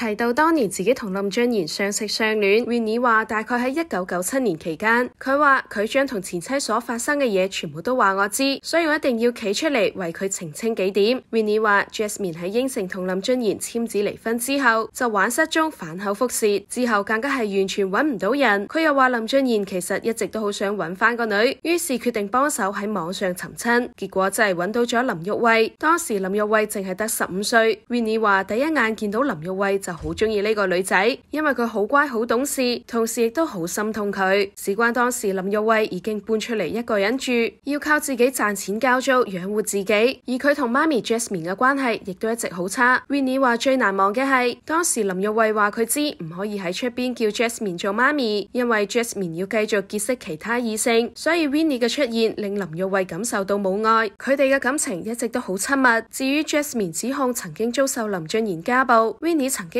提到当年自己同林俊贤相识相恋 w i n n e 话大概喺一九九七年期间，佢话佢将同前妻所发生嘅嘢全部都话我知，所以我一定要企出嚟为佢澄清几点。w i n n e 话，Jasmine 喺应承同林俊贤签字离婚之后就玩失踪、反口覆舌，之后更加系完全揾唔到人。佢又话林俊贤其实一直都好想揾翻个女，于是决定帮手喺网上寻亲，结果真系揾到咗林玉慧。当时林玉慧净系得十五岁 w i n n e 话第一眼见到林玉慧就。就好中意呢个女仔，因为佢好乖好懂事，同时亦都好心痛佢。事关当时林玉慧已经搬出嚟一个人住，要靠自己赚钱交租养活自己，而佢同妈咪 Jasmine 嘅关系亦都一直好差。Winnie 话最难忘嘅系，当时林玉慧话佢知唔可以喺出边叫 Jasmine 做妈咪，因为 Jasmine 要继续结识其他异性，所以 Winnie 嘅出现令林玉慧感受到母爱。佢哋嘅感情一直都好亲密。至于 Jasmine 指控曾经遭受林俊贤家暴，Winnie 曾经。